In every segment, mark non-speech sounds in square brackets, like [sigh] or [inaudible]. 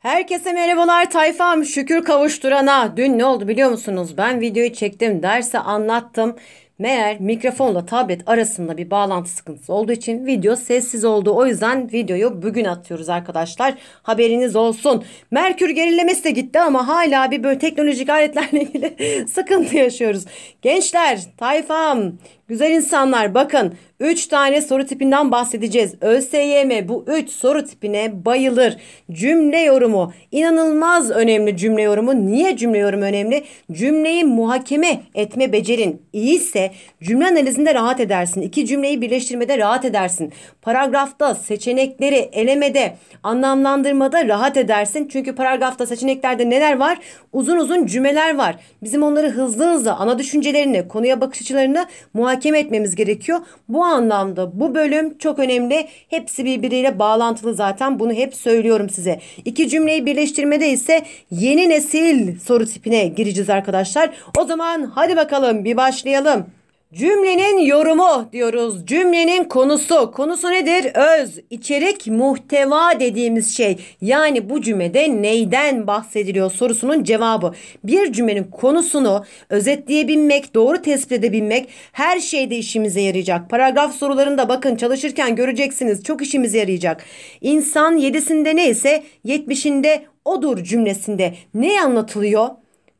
Herkese merhabalar tayfam şükür kavuşturana. Dün ne oldu biliyor musunuz? Ben videoyu çektim, derse anlattım. Meğer mikrofonla tablet arasında bir bağlantı sıkıntısı olduğu için video sessiz oldu. O yüzden videoyu bugün atıyoruz arkadaşlar. Haberiniz olsun. Merkür gerilemesi de gitti ama hala bir böyle teknolojik aletlerle [laughs] ilgili sıkıntı yaşıyoruz. Gençler, tayfam Güzel insanlar bakın 3 tane soru tipinden bahsedeceğiz. ÖSYM bu 3 soru tipine bayılır. Cümle yorumu inanılmaz önemli cümle yorumu. Niye cümle yorumu önemli? Cümleyi muhakeme etme becerin iyiyse cümle analizinde rahat edersin. İki cümleyi birleştirmede rahat edersin. Paragrafta seçenekleri elemede, anlamlandırmada rahat edersin. Çünkü paragrafta seçeneklerde neler var? Uzun uzun cümleler var. Bizim onları hızlı hızlı ana düşüncelerini, konuya bakış açılarını muhakeme tahkim etmemiz gerekiyor. Bu anlamda bu bölüm çok önemli. Hepsi birbiriyle bağlantılı zaten. Bunu hep söylüyorum size. İki cümleyi birleştirmede ise yeni nesil soru tipine gireceğiz arkadaşlar. O zaman hadi bakalım bir başlayalım. Cümlenin yorumu diyoruz. Cümlenin konusu. Konusu nedir? Öz, içerik, muhteva dediğimiz şey. Yani bu cümlede neyden bahsediliyor sorusunun cevabı. Bir cümlenin konusunu özetleyebilmek, doğru tespit edebilmek her şeyde işimize yarayacak. Paragraf sorularında bakın çalışırken göreceksiniz çok işimize yarayacak. İnsan yedisinde neyse yetmişinde odur cümlesinde ne anlatılıyor?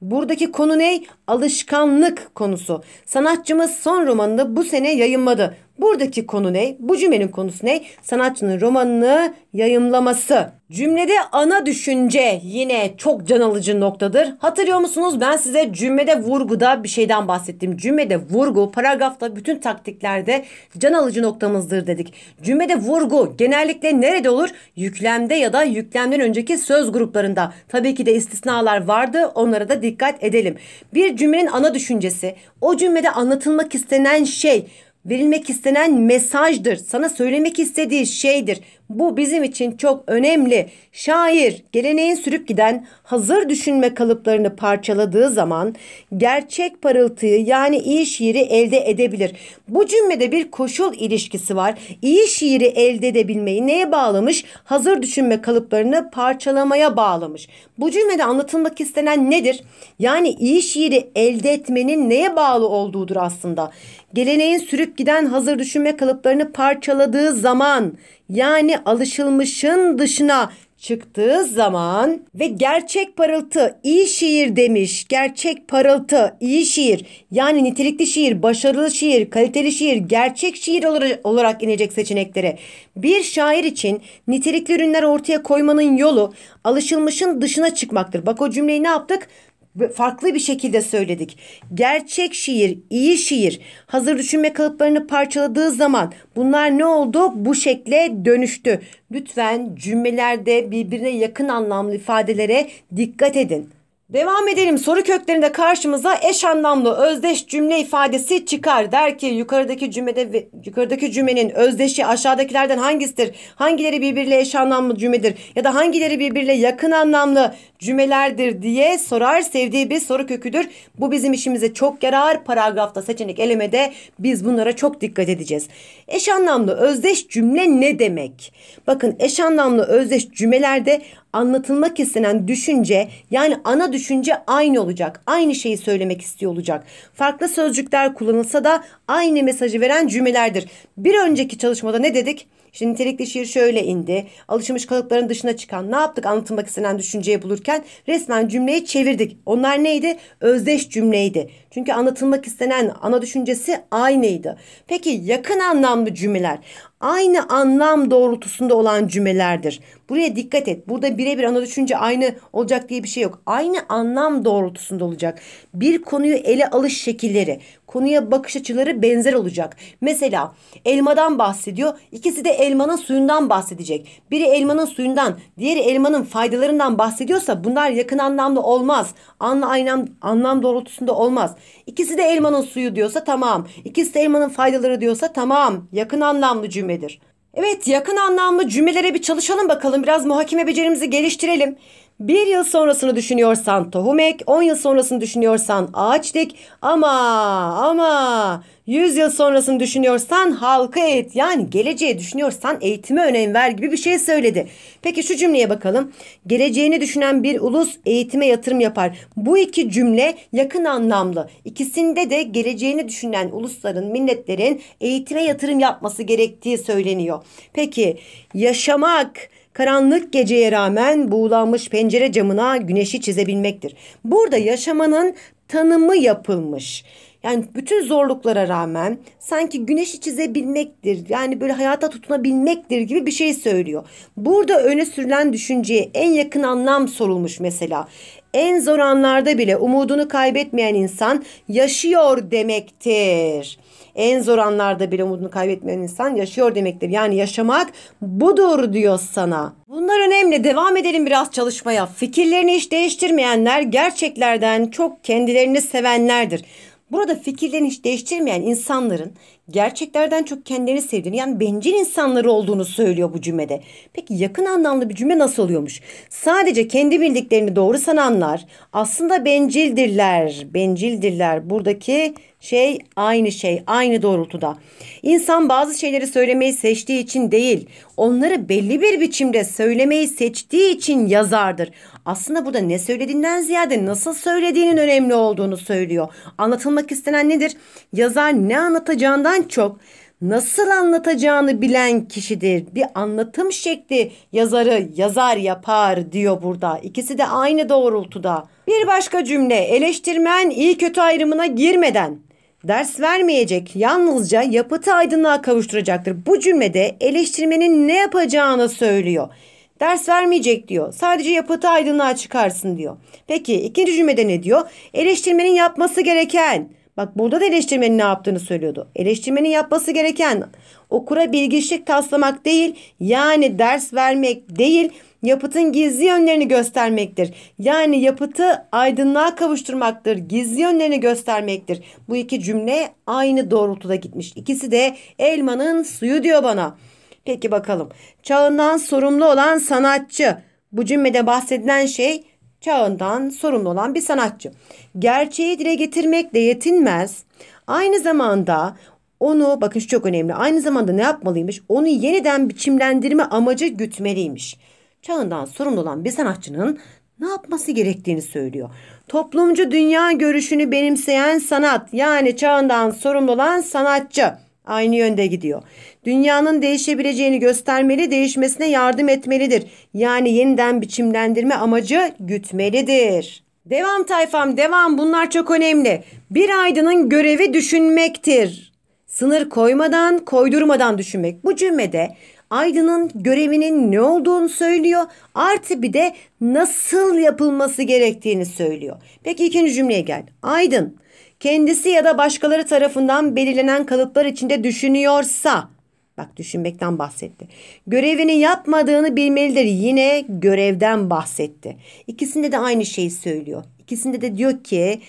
Buradaki konu ne? Alışkanlık konusu. Sanatçımız son romanını bu sene yayınladı. Buradaki konu ne? Bu cümlenin konusu ne? Sanatçının romanını yayımlaması. Cümlede ana düşünce yine çok can alıcı noktadır. Hatırlıyor musunuz? Ben size cümlede vurguda bir şeyden bahsettim. Cümlede vurgu paragrafta bütün taktiklerde can alıcı noktamızdır dedik. Cümlede vurgu genellikle nerede olur? Yüklemde ya da yüklemden önceki söz gruplarında. Tabii ki de istisnalar vardı. Onlara da dikkat edelim. Bir cümlenin ana düşüncesi, o cümlede anlatılmak istenen şey verilmek istenen mesajdır. Sana söylemek istediği şeydir. Bu bizim için çok önemli. Şair geleneğin sürüp giden hazır düşünme kalıplarını parçaladığı zaman gerçek parıltıyı yani iyi şiiri elde edebilir. Bu cümlede bir koşul ilişkisi var. İyi şiiri elde edebilmeyi neye bağlamış? Hazır düşünme kalıplarını parçalamaya bağlamış. Bu cümlede anlatılmak istenen nedir? Yani iyi şiiri elde etmenin neye bağlı olduğudur aslında. Geleneğin sürüp gelip giden hazır düşünme kalıplarını parçaladığı zaman yani alışılmışın dışına çıktığı zaman ve gerçek parıltı iyi şiir demiş. Gerçek parıltı iyi şiir. Yani nitelikli şiir, başarılı şiir, kaliteli şiir, gerçek şiir olarak inecek seçeneklere. Bir şair için nitelikli ürünler ortaya koymanın yolu alışılmışın dışına çıkmaktır. Bak o cümleyi ne yaptık? farklı bir şekilde söyledik. Gerçek şiir, iyi şiir hazır düşünme kalıplarını parçaladığı zaman bunlar ne oldu? Bu şekle dönüştü. Lütfen cümlelerde birbirine yakın anlamlı ifadelere dikkat edin. Devam edelim. Soru köklerinde karşımıza eş anlamlı özdeş cümle ifadesi çıkar. Der ki yukarıdaki cümlede yukarıdaki cümlenin özdeşi aşağıdakilerden hangisidir? Hangileri birbiriyle eş anlamlı cümledir ya da hangileri birbiriyle yakın anlamlı cümlelerdir diye sorar. Sevdiği bir soru köküdür. Bu bizim işimize çok yarar. Paragrafta seçenek elemede biz bunlara çok dikkat edeceğiz. Eş anlamlı özdeş cümle ne demek? Bakın eş anlamlı özdeş cümlelerde anlatılmak istenen düşünce yani ana düşünce aynı olacak. Aynı şeyi söylemek istiyor olacak. Farklı sözcükler kullanılsa da aynı mesajı veren cümlelerdir. Bir önceki çalışmada ne dedik? İşte nitelikli şiir şöyle indi. Alışılmış kalıpların dışına çıkan ne yaptık anlatılmak istenen düşünceyi bulurken resmen cümleyi çevirdik. Onlar neydi? Özdeş cümleydi. Çünkü anlatılmak istenen ana düşüncesi aynıydı. Peki yakın anlamlı cümleler aynı anlam doğrultusunda olan cümlelerdir. Buraya dikkat et. Burada birebir ana düşünce aynı olacak diye bir şey yok. Aynı anlam doğrultusunda olacak. Bir konuyu ele alış şekilleri, konuya bakış açıları benzer olacak. Mesela elmadan bahsediyor. İkisi de elmanın suyundan bahsedecek. Biri elmanın suyundan, diğeri elmanın faydalarından bahsediyorsa bunlar yakın anlamda olmaz. Anla aynı anlam doğrultusunda olmaz. İkisi de elmanın suyu diyorsa tamam. İkisi de elmanın faydaları diyorsa tamam. Yakın anlamlı cümle cümledir. Evet yakın anlamlı cümlelere bir çalışalım bakalım biraz muhakeme becerimizi geliştirelim. Bir yıl sonrasını düşünüyorsan tohum ek, on yıl sonrasını düşünüyorsan ağaç dik ama ama 100 yıl sonrasını düşünüyorsan halkı eğit yani geleceği düşünüyorsan eğitime önem ver gibi bir şey söyledi. Peki şu cümleye bakalım. Geleceğini düşünen bir ulus eğitime yatırım yapar. Bu iki cümle yakın anlamlı. İkisinde de geleceğini düşünen ulusların, milletlerin eğitime yatırım yapması gerektiği söyleniyor. Peki yaşamak karanlık geceye rağmen buğulanmış pencere camına güneşi çizebilmektir. Burada yaşamanın tanımı yapılmış. Yani bütün zorluklara rağmen sanki güneşi çizebilmektir. Yani böyle hayata tutunabilmektir gibi bir şey söylüyor. Burada öne sürülen düşünceye en yakın anlam sorulmuş mesela. En zor anlarda bile umudunu kaybetmeyen insan yaşıyor demektir. En zor anlarda bile umudunu kaybetmeyen insan yaşıyor demektir. Yani yaşamak budur diyor sana. Bunlar önemli. Devam edelim biraz çalışmaya. Fikirlerini hiç değiştirmeyenler gerçeklerden çok kendilerini sevenlerdir. Burada fikirlerini hiç değiştirmeyen insanların gerçeklerden çok kendini sevdiğini yani bencil insanları olduğunu söylüyor bu cümlede. Peki yakın anlamlı bir cümle nasıl oluyormuş? Sadece kendi bildiklerini doğru sananlar aslında bencildirler. Bencildirler. Buradaki şey aynı şey, aynı doğrultuda. İnsan bazı şeyleri söylemeyi seçtiği için değil, onları belli bir biçimde söylemeyi seçtiği için yazardır. Aslında burada ne söylediğinden ziyade nasıl söylediğinin önemli olduğunu söylüyor. Anlatılmak istenen nedir? Yazar ne anlatacağından anlatmaktan çok nasıl anlatacağını bilen kişidir. Bir anlatım şekli yazarı yazar yapar diyor burada. İkisi de aynı doğrultuda. Bir başka cümle eleştirmen iyi kötü ayrımına girmeden ders vermeyecek yalnızca yapıtı aydınlığa kavuşturacaktır. Bu cümlede eleştirmenin ne yapacağını söylüyor. Ders vermeyecek diyor. Sadece yapıtı aydınlığa çıkarsın diyor. Peki ikinci cümlede ne diyor? Eleştirmenin yapması gereken Bak burada da eleştirmenin ne yaptığını söylüyordu. Eleştirmenin yapması gereken okura bilgiçlik taslamak değil yani ders vermek değil yapıtın gizli yönlerini göstermektir. Yani yapıtı aydınlığa kavuşturmaktır, gizli yönlerini göstermektir. Bu iki cümle aynı doğrultuda gitmiş. İkisi de elmanın suyu diyor bana. Peki bakalım. Çağından sorumlu olan sanatçı. Bu cümlede bahsedilen şey çağından sorumlu olan bir sanatçı. Gerçeği dile getirmekle yetinmez. Aynı zamanda onu bakın şu çok önemli. Aynı zamanda ne yapmalıymış? Onu yeniden biçimlendirme amacı gütmeliymiş. Çağından sorumlu olan bir sanatçının ne yapması gerektiğini söylüyor. Toplumcu dünya görüşünü benimseyen sanat yani çağından sorumlu olan sanatçı aynı yönde gidiyor. Dünyanın değişebileceğini göstermeli, değişmesine yardım etmelidir. Yani yeniden biçimlendirme amacı gütmelidir. Devam tayfam devam bunlar çok önemli. Bir aydının görevi düşünmektir. Sınır koymadan, koydurmadan düşünmek. Bu cümlede Aydın'ın görevinin ne olduğunu söylüyor. Artı bir de nasıl yapılması gerektiğini söylüyor. Peki ikinci cümleye gel. Aydın kendisi ya da başkaları tarafından belirlenen kalıplar içinde düşünüyorsa Bak düşünmekten bahsetti. Görevini yapmadığını bilmelidir. Yine görevden bahsetti. İkisinde de aynı şeyi söylüyor. İkisinde de diyor ki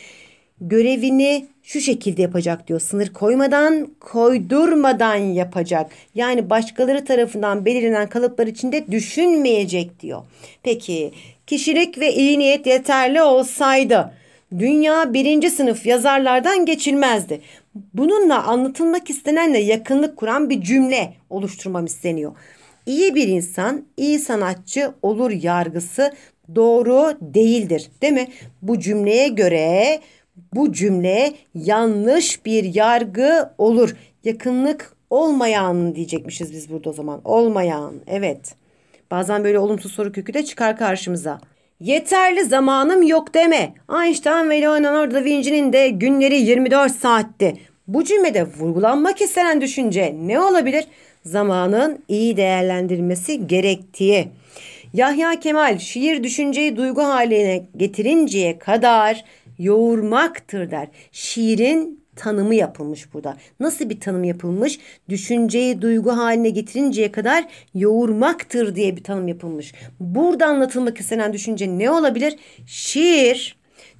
görevini şu şekilde yapacak diyor. Sınır koymadan, koydurmadan yapacak. Yani başkaları tarafından belirlenen kalıplar içinde düşünmeyecek diyor. Peki kişilik ve iyi niyet yeterli olsaydı dünya birinci sınıf yazarlardan geçilmezdi. Bununla anlatılmak istenenle yakınlık kuran bir cümle oluşturmam isteniyor. İyi bir insan, iyi sanatçı olur yargısı doğru değildir. Değil mi? Bu cümleye göre bu cümle yanlış bir yargı olur. Yakınlık olmayan diyecekmişiz biz burada o zaman. Olmayan. Evet. Bazen böyle olumsuz soru kökü de çıkar karşımıza. Yeterli zamanım yok deme. Einstein ve Leonardo da Vinci'nin de günleri 24 saatti. Bu cümlede vurgulanmak istenen düşünce ne olabilir? Zamanın iyi değerlendirilmesi gerektiği. Yahya Kemal şiir düşünceyi duygu haline getirinceye kadar yoğurmaktır der. Şiirin tanımı yapılmış burada. Nasıl bir tanım yapılmış? Düşünceyi duygu haline getirinceye kadar yoğurmaktır diye bir tanım yapılmış. Burada anlatılmak istenen düşünce ne olabilir? Şiir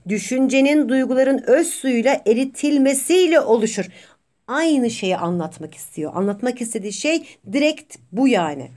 düşüncenin duyguların öz suyuyla eritilmesiyle oluşur. Aynı şeyi anlatmak istiyor. Anlatmak istediği şey direkt bu yani.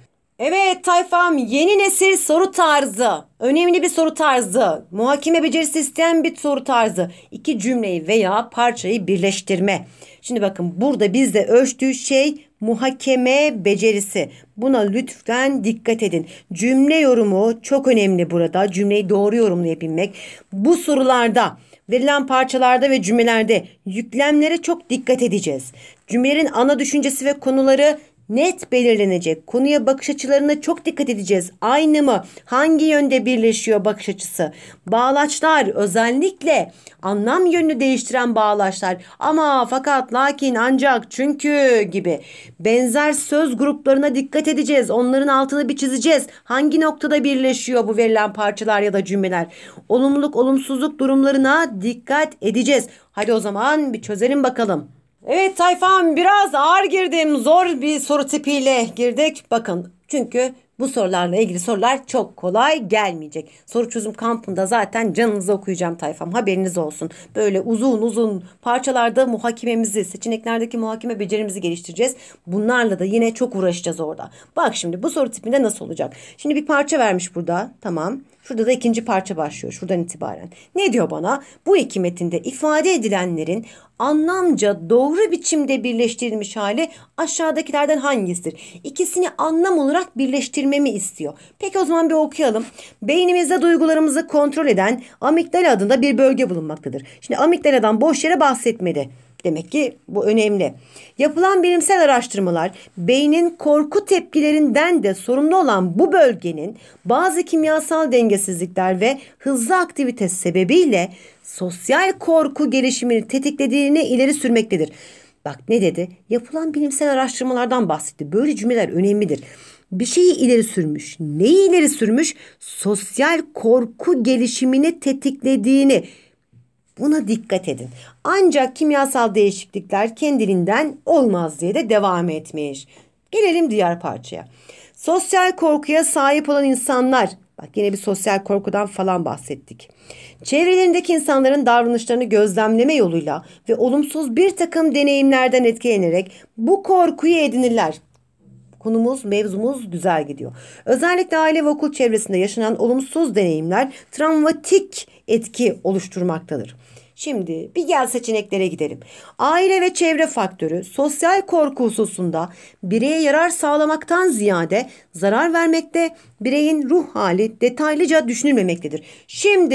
Evet tayfam yeni nesil soru tarzı. Önemli bir soru tarzı. Muhakeme becerisi isteyen bir soru tarzı. İki cümleyi veya parçayı birleştirme. Şimdi bakın burada bizde ölçtüğü şey muhakeme becerisi. Buna lütfen dikkat edin. Cümle yorumu çok önemli burada. Cümleyi doğru yorumlayabilmek. Bu sorularda verilen parçalarda ve cümlelerde yüklemlere çok dikkat edeceğiz. Cümlelerin ana düşüncesi ve konuları net belirlenecek. Konuya bakış açılarına çok dikkat edeceğiz. Aynı mı? Hangi yönde birleşiyor bakış açısı? Bağlaçlar özellikle anlam yönünü değiştiren bağlaçlar. Ama fakat lakin ancak çünkü gibi benzer söz gruplarına dikkat edeceğiz. Onların altını bir çizeceğiz. Hangi noktada birleşiyor bu verilen parçalar ya da cümleler? Olumluluk, olumsuzluk durumlarına dikkat edeceğiz. Hadi o zaman bir çözelim bakalım. Evet Tayfam biraz ağır girdim. Zor bir soru tipiyle girdik. Bakın çünkü bu sorularla ilgili sorular çok kolay gelmeyecek. Soru çözüm kampında zaten canınızı okuyacağım tayfam haberiniz olsun. Böyle uzun uzun parçalarda muhakimemizi, seçeneklerdeki muhakeme becerimizi geliştireceğiz. Bunlarla da yine çok uğraşacağız orada. Bak şimdi bu soru tipinde nasıl olacak? Şimdi bir parça vermiş burada. Tamam. Şurada da ikinci parça başlıyor şuradan itibaren. Ne diyor bana? Bu iki ifade edilenlerin anlamca doğru biçimde birleştirilmiş hali aşağıdakilerden hangisidir? İkisini anlam olarak birleştirmemi istiyor. Peki o zaman bir okuyalım. Beynimizde duygularımızı kontrol eden amigdala adında bir bölge bulunmaktadır. Şimdi amigdaladan boş yere bahsetmedi. Demek ki bu önemli. Yapılan bilimsel araştırmalar beynin korku tepkilerinden de sorumlu olan bu bölgenin bazı kimyasal dengesizlikler ve hızlı aktivite sebebiyle sosyal korku gelişimini tetiklediğini ileri sürmektedir. Bak ne dedi? Yapılan bilimsel araştırmalardan bahsetti. Böyle cümleler önemlidir. Bir şeyi ileri sürmüş. Neyi ileri sürmüş? Sosyal korku gelişimini tetiklediğini Buna dikkat edin. Ancak kimyasal değişiklikler kendiliğinden olmaz diye de devam etmiş. Gelelim diğer parçaya. Sosyal korkuya sahip olan insanlar Bak yine bir sosyal korkudan falan bahsettik. Çevrelerindeki insanların davranışlarını gözlemleme yoluyla ve olumsuz bir takım deneyimlerden etkilenerek bu korkuyu edinirler. Konumuz, mevzumuz güzel gidiyor. Özellikle aile ve okul çevresinde yaşanan olumsuz deneyimler travmatik etki oluşturmaktadır. Şimdi bir gel seçeneklere gidelim. Aile ve çevre faktörü sosyal korku hususunda bireye yarar sağlamaktan ziyade zarar vermekte bireyin ruh hali detaylıca düşünülmemektedir. Şimdi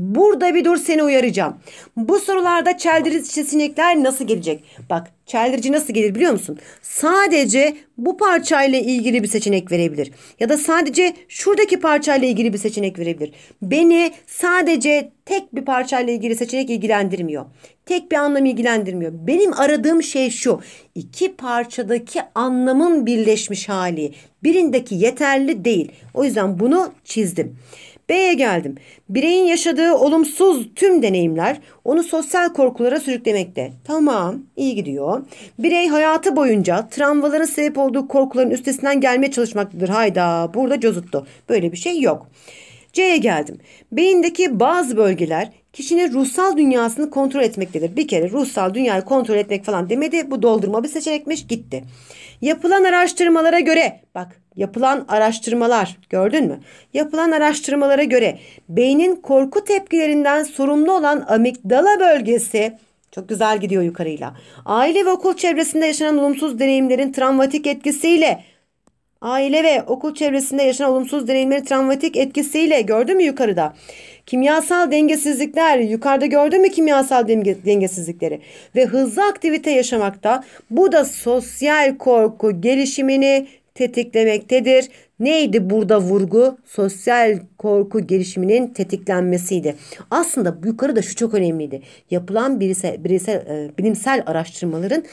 burada bir dur seni uyaracağım. Bu sorularda çeldirici seçenekler nasıl gelecek? Bak Çeldirici nasıl gelir biliyor musun? Sadece bu parçayla ilgili bir seçenek verebilir. Ya da sadece şuradaki parçayla ilgili bir seçenek verebilir. Beni sadece tek bir parçayla ilgili seçenek ilgilendirmiyor. Tek bir anlam ilgilendirmiyor. Benim aradığım şey şu. İki parçadaki anlamın birleşmiş hali. Birindeki yeterli değil. O yüzden bunu çizdim. B'ye geldim. Bireyin yaşadığı olumsuz tüm deneyimler onu sosyal korkulara sürüklemekte. Tamam, iyi gidiyor. Birey hayatı boyunca travmaların sebep olduğu korkuların üstesinden gelmeye çalışmaktadır. Hayda, burada cozuttu. Böyle bir şey yok. C'ye geldim. Beyindeki bazı bölgeler kişinin ruhsal dünyasını kontrol etmektedir. Bir kere ruhsal dünyayı kontrol etmek falan demedi. Bu doldurma bir seçenekmiş gitti. Yapılan araştırmalara göre bak yapılan araştırmalar gördün mü? Yapılan araştırmalara göre beynin korku tepkilerinden sorumlu olan amigdala bölgesi çok güzel gidiyor yukarıyla. Aile ve okul çevresinde yaşanan olumsuz deneyimlerin travmatik etkisiyle aile ve okul çevresinde yaşanan olumsuz deneyimlerin travmatik etkisiyle gördün mü yukarıda? Kimyasal dengesizlikler yukarıda gördün mü kimyasal denge, dengesizlikleri ve hızlı aktivite yaşamakta bu da sosyal korku gelişimini tetiklemektedir. Neydi burada vurgu? Sosyal korku gelişiminin tetiklenmesiydi. Aslında yukarıda şu çok önemliydi. Yapılan bireysel, bireysel e, bilimsel araştırmaların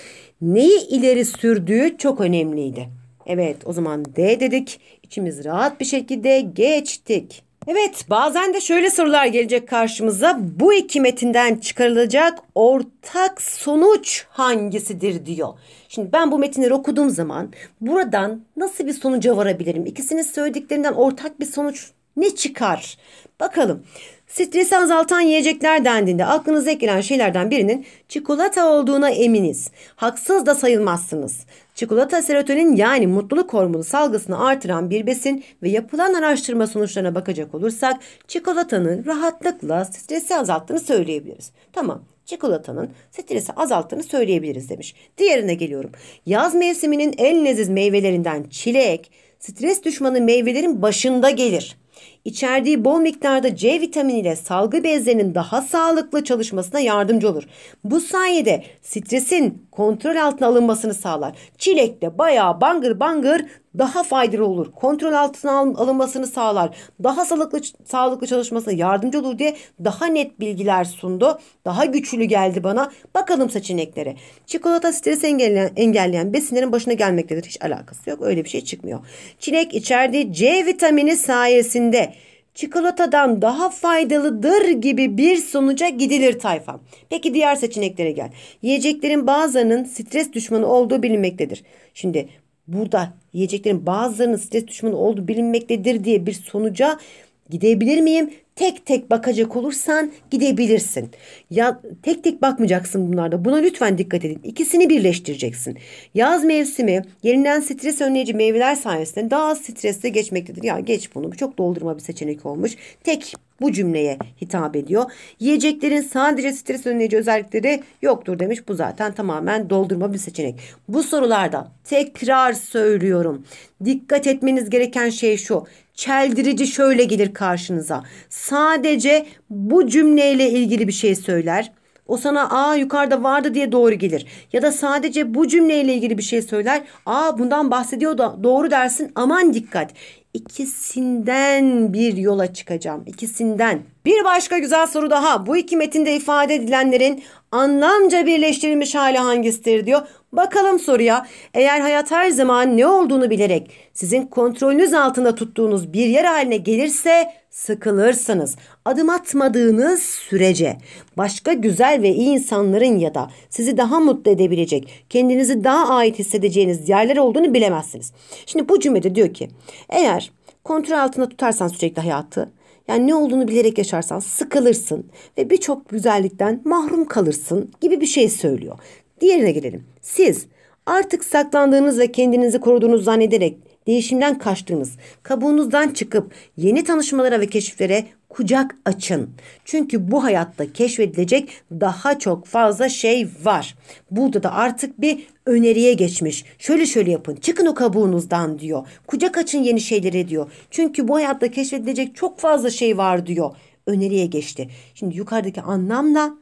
neyi ileri sürdüğü çok önemliydi. Evet o zaman D dedik. İçimiz rahat bir şekilde geçtik. Evet bazen de şöyle sorular gelecek karşımıza. Bu iki metinden çıkarılacak ortak sonuç hangisidir diyor. Şimdi ben bu metinleri okuduğum zaman buradan nasıl bir sonuca varabilirim? İkisinin söylediklerinden ortak bir sonuç ne çıkar? Bakalım. Stresi azaltan yiyecekler dendiğinde aklınıza gelen şeylerden birinin çikolata olduğuna eminiz. Haksız da sayılmazsınız. Çikolata serotonin yani mutluluk hormonu salgısını artıran bir besin ve yapılan araştırma sonuçlarına bakacak olursak çikolatanın rahatlıkla stresi azalttığını söyleyebiliriz. Tamam çikolatanın stresi azalttığını söyleyebiliriz demiş. Diğerine geliyorum. Yaz mevsiminin en leziz meyvelerinden çilek stres düşmanı meyvelerin başında gelir. İçerdiği bol miktarda C vitamini ile salgı bezlerinin daha sağlıklı çalışmasına yardımcı olur. Bu sayede stresin kontrol altına alınmasını sağlar. Çilekte bayağı bangır bangır daha faydalı olur. Kontrol altına alınmasını sağlar. Daha sağlıklı sağlıklı çalışmasına yardımcı olur diye daha net bilgiler sundu. Daha güçlü geldi bana. Bakalım seçeneklere. Çikolata stres engelleyen, engelleyen besinlerin başına gelmektedir. Hiç alakası yok. Öyle bir şey çıkmıyor. Çilek içerdiği C vitamini sayesinde çikolatadan daha faydalıdır gibi bir sonuca gidilir tayfam. Peki diğer seçeneklere gel. Yiyeceklerin bazılarının stres düşmanı olduğu bilinmektedir. Şimdi burada yiyeceklerin bazılarının stres düşmanı olduğu bilinmektedir diye bir sonuca gidebilir miyim? Tek tek bakacak olursan gidebilirsin. Ya tek tek bakmayacaksın bunlarda. Buna lütfen dikkat edin. İkisini birleştireceksin. Yaz mevsimi yerinden stres önleyici meyveler sayesinde daha az stresle geçmektedir. Ya geç bunu. Çok doldurma bir seçenek olmuş. Tek bu cümleye hitap ediyor. Yiyeceklerin sadece stres önleyici özellikleri yoktur demiş. Bu zaten tamamen doldurma bir seçenek. Bu sorularda tekrar söylüyorum. Dikkat etmeniz gereken şey şu. Çeldirici şöyle gelir karşınıza. Sadece bu cümleyle ilgili bir şey söyler. O sana aa yukarıda vardı diye doğru gelir. Ya da sadece bu cümleyle ilgili bir şey söyler. Aa bundan bahsediyor da doğru dersin. Aman dikkat ikisinden bir yola çıkacağım. İkisinden. Bir başka güzel soru daha. Bu iki metinde ifade edilenlerin anlamca birleştirilmiş hali hangisidir diyor. Bakalım soruya. Eğer hayat her zaman ne olduğunu bilerek sizin kontrolünüz altında tuttuğunuz bir yer haline gelirse sıkılırsınız. Adım atmadığınız sürece başka güzel ve iyi insanların ya da sizi daha mutlu edebilecek, kendinizi daha ait hissedeceğiniz yerler olduğunu bilemezsiniz. Şimdi bu cümlede diyor ki eğer kontrol altında tutarsan sürekli hayatı yani ne olduğunu bilerek yaşarsan sıkılırsın ve birçok güzellikten mahrum kalırsın gibi bir şey söylüyor. Diğerine gelelim. Siz artık saklandığınız ve kendinizi koruduğunuzu zannederek değişimden kaçtığınız, kabuğunuzdan çıkıp yeni tanışmalara ve keşiflere kucak açın. Çünkü bu hayatta keşfedilecek daha çok fazla şey var. Burada da artık bir öneriye geçmiş. Şöyle şöyle yapın. Çıkın o kabuğunuzdan diyor. Kucak açın yeni şeylere diyor. Çünkü bu hayatta keşfedilecek çok fazla şey var diyor. Öneriye geçti. Şimdi yukarıdaki anlamla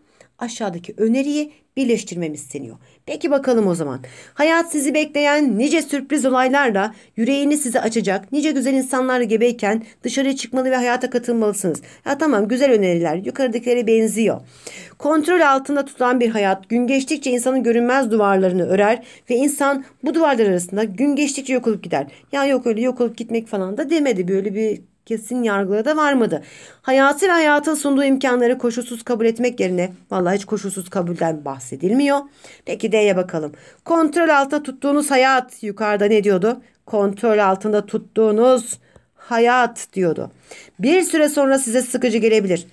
aşağıdaki öneriyi birleştirmemiz isteniyor. Peki bakalım o zaman. Hayat sizi bekleyen nice sürpriz olaylarla yüreğini size açacak nice güzel insanlarla gebeyken dışarıya çıkmalı ve hayata katılmalısınız. Ya tamam güzel öneriler yukarıdakilere benziyor. Kontrol altında tutan bir hayat gün geçtikçe insanın görünmez duvarlarını örer ve insan bu duvarlar arasında gün geçtikçe yok olup gider. Ya yok öyle yok olup gitmek falan da demedi böyle bir kesin yargılara da varmadı. Hayatı ve hayatın sunduğu imkanları koşulsuz kabul etmek yerine vallahi hiç koşulsuz kabulden bahsedilmiyor. Peki D'ye bakalım. Kontrol altında tuttuğunuz hayat yukarıda ne diyordu? Kontrol altında tuttuğunuz hayat diyordu. Bir süre sonra size sıkıcı gelebilir.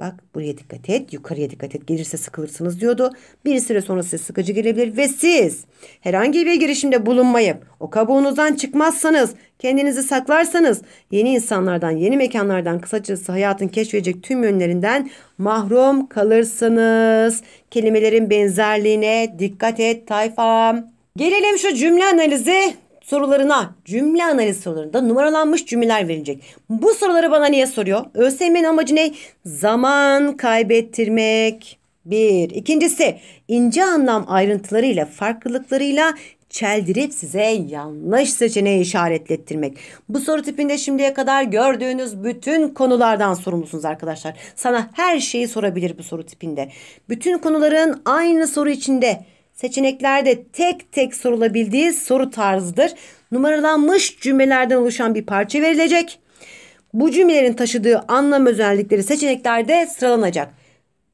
Bak buraya dikkat et. Yukarıya dikkat et. Gelirse sıkılırsınız diyordu. Bir süre sonra size sıkıcı gelebilir ve siz herhangi bir girişimde bulunmayıp o kabuğunuzdan çıkmazsanız, kendinizi saklarsanız yeni insanlardan, yeni mekanlardan kısacası hayatın keşfedecek tüm yönlerinden mahrum kalırsınız. Kelimelerin benzerliğine dikkat et tayfam. Gelelim şu cümle analizi sorularına cümle analiz sorularında numaralanmış cümleler verilecek. Bu soruları bana niye soruyor? ÖSYM'nin amacı ne? Zaman kaybettirmek. Bir. İkincisi ince anlam ayrıntılarıyla farklılıklarıyla çeldirip size yanlış seçeneği işaretlettirmek. Bu soru tipinde şimdiye kadar gördüğünüz bütün konulardan sorumlusunuz arkadaşlar. Sana her şeyi sorabilir bu soru tipinde. Bütün konuların aynı soru içinde Seçeneklerde tek tek sorulabildiği soru tarzıdır. Numaralanmış cümlelerden oluşan bir parça verilecek. Bu cümlelerin taşıdığı anlam özellikleri seçeneklerde sıralanacak.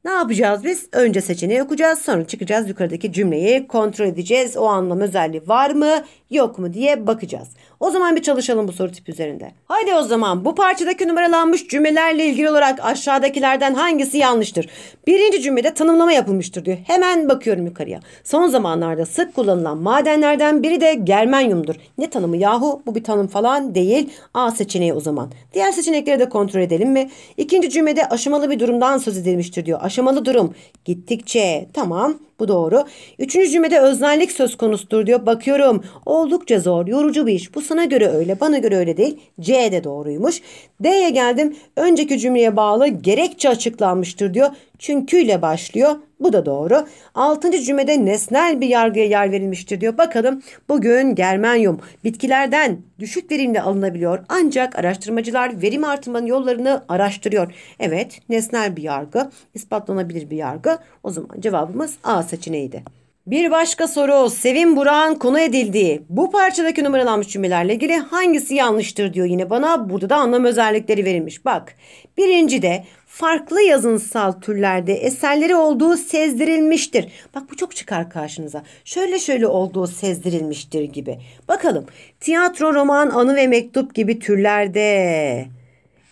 Ne yapacağız biz? Önce seçeneği okuyacağız. Sonra çıkacağız yukarıdaki cümleyi kontrol edeceğiz. O anlam özelliği var mı yok mu diye bakacağız. O zaman bir çalışalım bu soru tipi üzerinde. Haydi o zaman bu parçadaki numaralanmış cümlelerle ilgili olarak aşağıdakilerden hangisi yanlıştır? Birinci cümlede tanımlama yapılmıştır diyor. Hemen bakıyorum yukarıya. Son zamanlarda sık kullanılan madenlerden biri de germanyumdur. Ne tanımı yahu? Bu bir tanım falan değil. A seçeneği o zaman. Diğer seçenekleri de kontrol edelim mi? İkinci cümlede aşamalı bir durumdan söz edilmiştir diyor aşamalı durum. Gittikçe tamam bu doğru. Üçüncü cümlede öznellik söz konusudur diyor. Bakıyorum oldukça zor, yorucu bir iş. Bu sana göre öyle, bana göre öyle değil. C de doğruymuş. D'ye geldim. Önceki cümleye bağlı gerekçe açıklanmıştır diyor. Çünkü ile başlıyor. Bu da doğru. Altıncı cümlede nesnel bir yargıya yer verilmiştir diyor. Bakalım bugün germanyum bitkilerden düşük verimle alınabiliyor. Ancak araştırmacılar verim artırmanın yollarını araştırıyor. Evet nesnel bir yargı ispatlanabilir bir yargı. O zaman cevabımız A seçeneğiydi. Bir başka soru Sevim Burak'ın konu edildiği bu parçadaki numaralanmış cümlelerle ilgili hangisi yanlıştır diyor yine bana. Burada da anlam özellikleri verilmiş. Bak birinci de farklı yazınsal türlerde eserleri olduğu sezdirilmiştir. Bak bu çok çıkar karşınıza. Şöyle şöyle olduğu sezdirilmiştir gibi. Bakalım tiyatro, roman, anı ve mektup gibi türlerde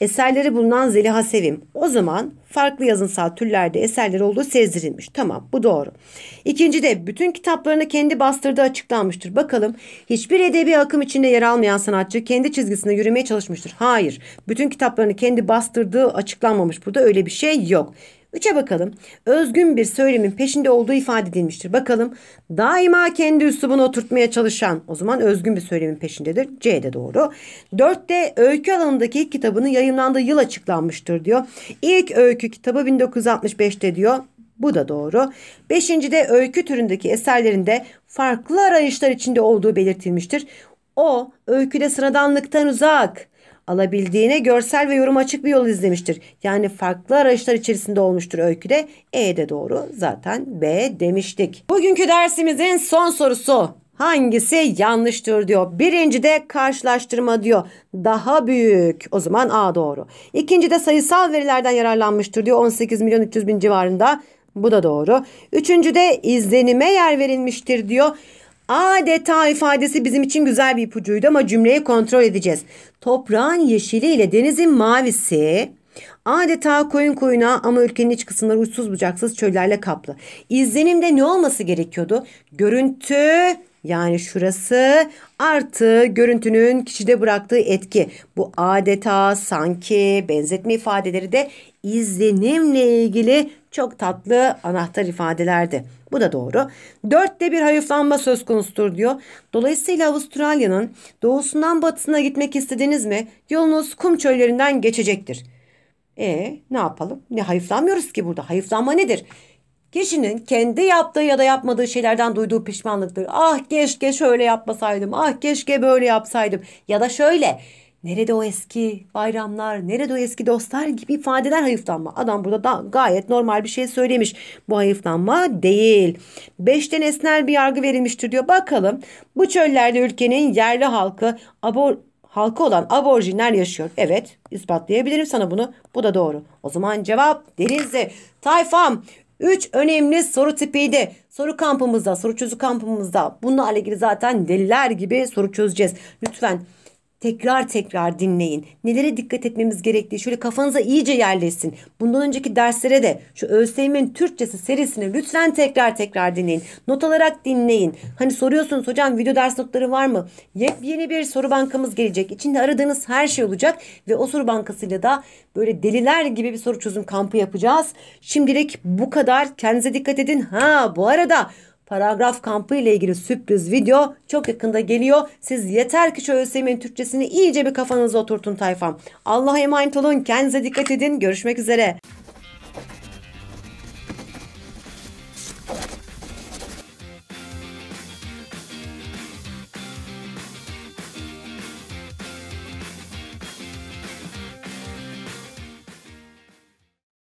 eserleri bulunan Zeliha Sevim. O zaman farklı yazınsal türlerde eserleri olduğu sezdirilmiş. Tamam bu doğru. İkinci de bütün kitaplarını kendi bastırdığı açıklanmıştır. Bakalım hiçbir edebi akım içinde yer almayan sanatçı kendi çizgisinde yürümeye çalışmıştır. Hayır bütün kitaplarını kendi bastırdığı açıklanmamış. Burada öyle bir şey yok. 3'e bakalım. Özgün bir söylemin peşinde olduğu ifade edilmiştir. Bakalım. Daima kendi üslubunu oturtmaya çalışan. O zaman özgün bir söylemin peşindedir. C de doğru. 4'te öykü alanındaki ilk kitabının yayınlandığı yıl açıklanmıştır diyor. İlk öykü kitabı 1965'te diyor. Bu da doğru. Beşinci de öykü türündeki eserlerinde farklı arayışlar içinde olduğu belirtilmiştir. O öyküde sıradanlıktan uzak, Alabildiğine görsel ve yorum açık bir yol izlemiştir. Yani farklı arayışlar içerisinde olmuştur öyküde. E de doğru zaten B demiştik. Bugünkü dersimizin son sorusu. Hangisi yanlıştır diyor. Birinci de karşılaştırma diyor. Daha büyük. O zaman A doğru. İkinci de sayısal verilerden yararlanmıştır diyor. 18 milyon 300 bin civarında. Bu da doğru. Üçüncü de izlenime yer verilmiştir diyor. Adeta ifadesi bizim için güzel bir ipucuydu ama cümleyi kontrol edeceğiz. Toprağın yeşiliyle denizin mavisi adeta koyun koyuna ama ülkenin iç kısımları uçsuz bucaksız çöllerle kaplı. İzlenimde ne olması gerekiyordu? Görüntü yani şurası artı görüntünün kişide bıraktığı etki. Bu adeta sanki benzetme ifadeleri de izlenimle ilgili çok tatlı anahtar ifadelerdi. Bu da doğru. Dörtte bir hayıflanma söz konusudur diyor. Dolayısıyla Avustralya'nın doğusundan batısına gitmek istediniz mi yolunuz kum çöllerinden geçecektir. E ne yapalım? Ne hayıflanmıyoruz ki burada? Hayıflanma nedir? Kişinin kendi yaptığı ya da yapmadığı şeylerden duyduğu pişmanlıktır. Ah keşke şöyle yapmasaydım. Ah keşke böyle yapsaydım. Ya da şöyle Nerede o eski bayramlar, nerede o eski dostlar gibi ifadeler hayıflanma. Adam burada da gayet normal bir şey söylemiş. Bu hayıflanma değil. Beşten esner bir yargı verilmiştir diyor. Bakalım bu çöllerde ülkenin yerli halkı abor halkı olan aborjinler yaşıyor. Evet ispatlayabilirim sana bunu. Bu da doğru. O zaman cevap Denizli. Tayfam 3 önemli soru tipiydi. Soru kampımızda, soru çözü kampımızda bununla ilgili zaten deliler gibi soru çözeceğiz. Lütfen tekrar tekrar dinleyin. Nelere dikkat etmemiz gerektiği şöyle kafanıza iyice yerleşsin. Bundan önceki derslere de şu ÖSYM'in Türkçesi serisini lütfen tekrar tekrar dinleyin. Not alarak dinleyin. Hani soruyorsunuz hocam video ders notları var mı? Yepyeni bir soru bankamız gelecek. İçinde aradığınız her şey olacak ve o soru bankasıyla da böyle deliler gibi bir soru çözüm kampı yapacağız. Şimdilik bu kadar. Kendinize dikkat edin. Ha bu arada paragraf kampı ile ilgili sürpriz video çok yakında geliyor. Siz yeter ki şu ÖSYM'in Türkçesini iyice bir kafanıza oturtun tayfam. Allah'a emanet olun. Kendinize dikkat edin. Görüşmek üzere.